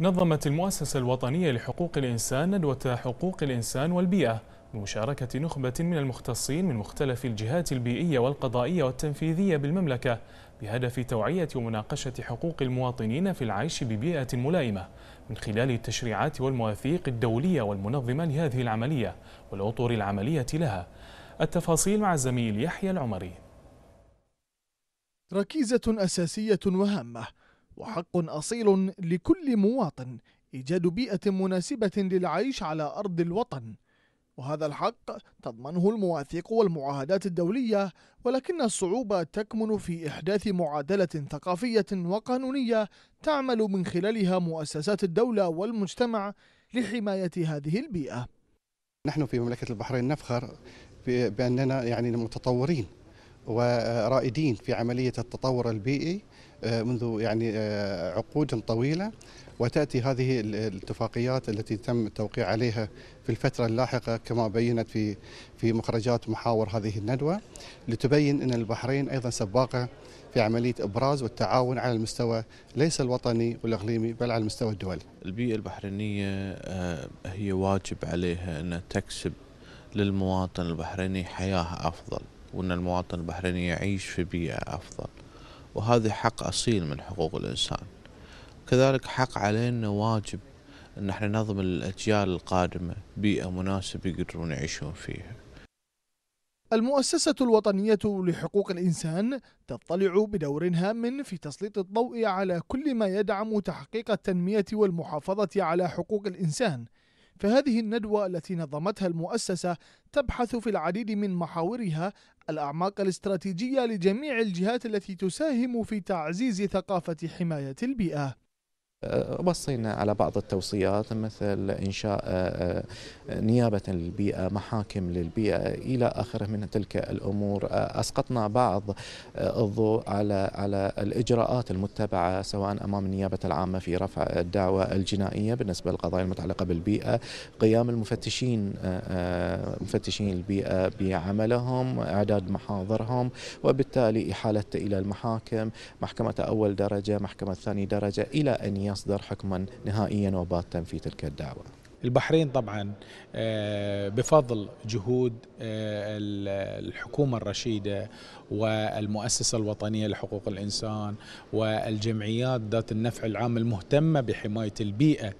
نظمت المؤسسة الوطنية لحقوق الإنسان ندوة حقوق الإنسان والبيئة بمشاركة نخبة من المختصين من مختلف الجهات البيئية والقضائية والتنفيذية بالمملكة بهدف توعية ومناقشة حقوق المواطنين في العيش ببيئة ملائمة من خلال التشريعات والمواثيق الدولية والمنظمة لهذه العملية والأطور العملية لها التفاصيل مع الزميل يحيى العمري ركيزة أساسية وهامة وحق أصيل لكل مواطن إيجاد بيئة مناسبة للعيش على أرض الوطن وهذا الحق تضمنه المواثيق والمعاهدات الدولية ولكن الصعوبة تكمن في إحداث معادلة ثقافية وقانونية تعمل من خلالها مؤسسات الدولة والمجتمع لحماية هذه البيئة نحن في مملكة البحرين نفخر بأننا يعني متطورين ورائدين في عملية التطور البيئي آه، منذ يعني آه، عقود طويله وتأتي هذه الاتفاقيات التي تم التوقيع عليها في الفترة اللاحقة كما بينت في في مخرجات محاور هذه الندوة لتبين أن البحرين أيضا سباقة في عملية إبراز والتعاون على المستوى ليس الوطني والإقليمي بل على المستوى الدولي البيئة البحرينية آه، هي واجب عليها أن تكسب للمواطن البحريني حياة أفضل وأن المواطن البحريني يعيش في بيئة أفضل وهذا حق أصيل من حقوق الإنسان كذلك حق علينا واجب أن احنا نظم الأجيال القادمة بيئة مناسبة يقدرون يعيشون فيها المؤسسة الوطنية لحقوق الإنسان تطلع بدور هام في تسليط الضوء على كل ما يدعم تحقيق التنمية والمحافظة على حقوق الإنسان فهذه الندوة التي نظمتها المؤسسة تبحث في العديد من محاورها الأعماق الاستراتيجية لجميع الجهات التي تساهم في تعزيز ثقافة حماية البيئة وصينا على بعض التوصيات مثل إنشاء آه، آه، نيابة للبيئة محاكم للبيئة إلى آخره من تلك الأمور آه، أسقطنا بعض الضوء على على الإجراءات المتبعة سواء أمام النيابة العامة في رفع الدعوة الجنائية بالنسبة للقضايا المتعلقة بالبيئة قيام المفتشين مفتشين البيئة بعملهم إعداد محاضرهم وبالتالي إحالته إلى المحاكم محكمة أول درجة محكمة ثاني درجة إلى أن يصدر حكما نهائيا وباتا في تلك الدعوه. البحرين طبعا آه، بفضل جهود آه، الحكومة الرشيدة والمؤسسة الوطنية لحقوق الإنسان والجمعيات ذات النفع العام المهتمة بحماية البيئة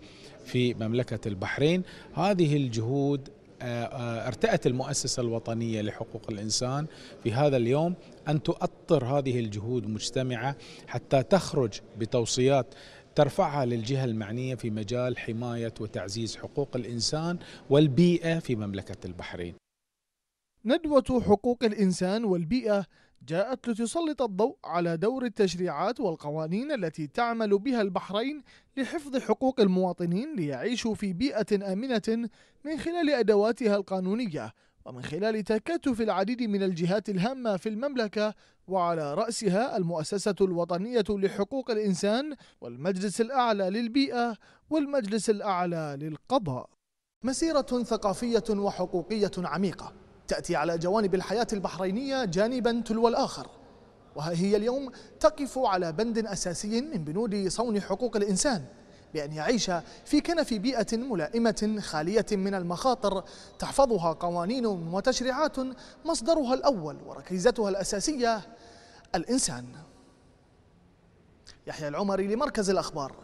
في مملكة البحرين هذه الجهود آه، ارتأت المؤسسة الوطنية لحقوق الإنسان في هذا اليوم أن تؤطر هذه الجهود مجتمعة حتى تخرج بتوصيات ترفعها للجهة المعنية في مجال حماية وتعزيز حقوق الإنسان والبيئة في مملكة البحرين ندوة حقوق الإنسان والبيئة جاءت لتسلط الضوء على دور التشريعات والقوانين التي تعمل بها البحرين لحفظ حقوق المواطنين ليعيشوا في بيئة آمنة من خلال أدواتها القانونية ومن خلال تكاتف العديد من الجهات الهامة في المملكة وعلى رأسها المؤسسة الوطنية لحقوق الإنسان والمجلس الأعلى للبيئة والمجلس الأعلى للقضاء مسيرة ثقافية وحقوقية عميقة تأتي على جوانب الحياة البحرينية جانبا تلو الآخر وها هي اليوم تقف على بند أساسي من بنود صون حقوق الإنسان بأن يعيش في كنف بيئة ملائمة خالية من المخاطر تحفظها قوانين وتشريعات مصدرها الأول وركيزتها الأساسية الإنسان يحيى العمري لمركز الأخبار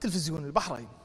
تلفزيون البحرين